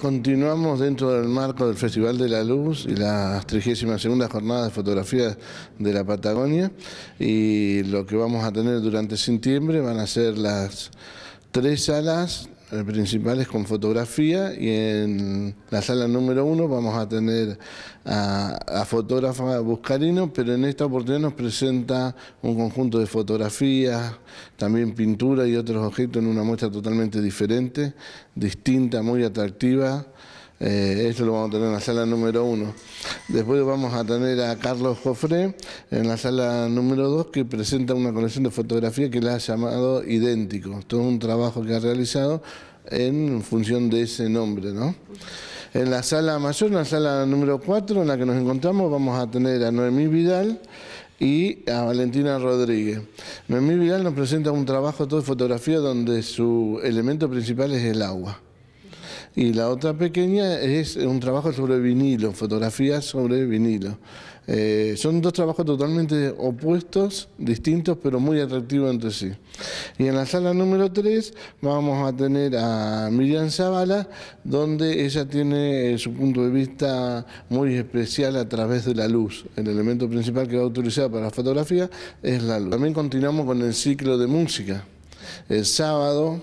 Continuamos dentro del marco del Festival de la Luz y las 32 Jornada de fotografía de la Patagonia y lo que vamos a tener durante septiembre van a ser las tres salas el eh, principal es con fotografía y en la sala número uno vamos a tener a, a fotógrafa Buscarino, pero en esta oportunidad nos presenta un conjunto de fotografías, también pintura y otros objetos en una muestra totalmente diferente, distinta, muy atractiva. Eh, esto lo vamos a tener en la sala número uno. Después vamos a tener a Carlos Jofré en la sala número 2 que presenta una colección de fotografía que la ha llamado Idéntico. Todo un trabajo que ha realizado en función de ese nombre. En la sala mayor, en la sala número 4 en la que nos encontramos, vamos a tener a Noemí Vidal y a Valentina Rodríguez. Noemí Vidal nos presenta un trabajo todo de fotografía donde su elemento principal es el agua y la otra pequeña es un trabajo sobre vinilo, fotografías sobre vinilo. Eh, son dos trabajos totalmente opuestos, distintos, pero muy atractivos entre sí. Y en la sala número 3 vamos a tener a Miriam Zavala, donde ella tiene eh, su punto de vista muy especial a través de la luz. El elemento principal que va a utilizar para la fotografía es la luz. También continuamos con el ciclo de música. El sábado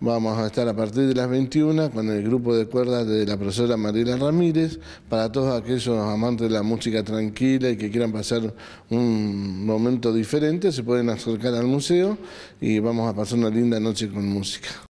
vamos a estar a partir de las 21 con el grupo de cuerdas de la profesora Mariela Ramírez, para todos aquellos amantes de la música tranquila y que quieran pasar un momento diferente, se pueden acercar al museo y vamos a pasar una linda noche con música.